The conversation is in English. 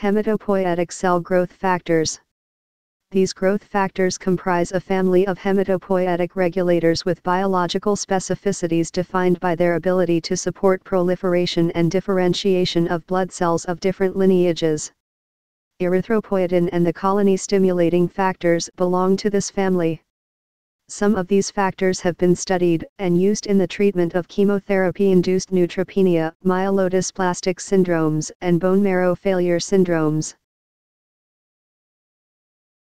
Hematopoietic cell growth factors. These growth factors comprise a family of hematopoietic regulators with biological specificities defined by their ability to support proliferation and differentiation of blood cells of different lineages. Erythropoietin and the colony stimulating factors belong to this family. Some of these factors have been studied and used in the treatment of chemotherapy-induced neutropenia, myelodysplastic syndromes, and bone marrow failure syndromes,